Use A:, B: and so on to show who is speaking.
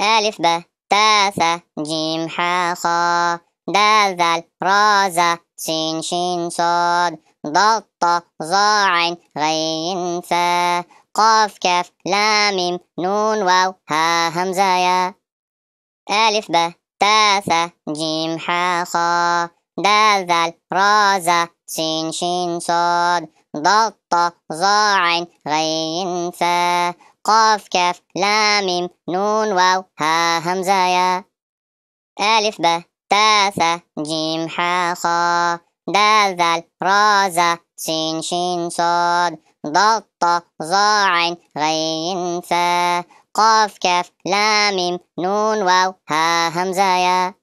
A: ألف ب تا جيم حا خا دال ذال را سين شين صاد ضاد طا ظا عين غين ثا قاف كاف لام ميم نون واو ها همزة يا ألف ب تا جيم حا خا دال ذال را سين شين صاد ضاد طا ظا عين غين ثا قاف كاف لام نون واو ها همزة يا ألف ب تا ثا جيم حا خا دال ذال را زا سين شين صاد ضاد طا ظا عين غين ثا قاف كاف لام نون واو ها همزة يا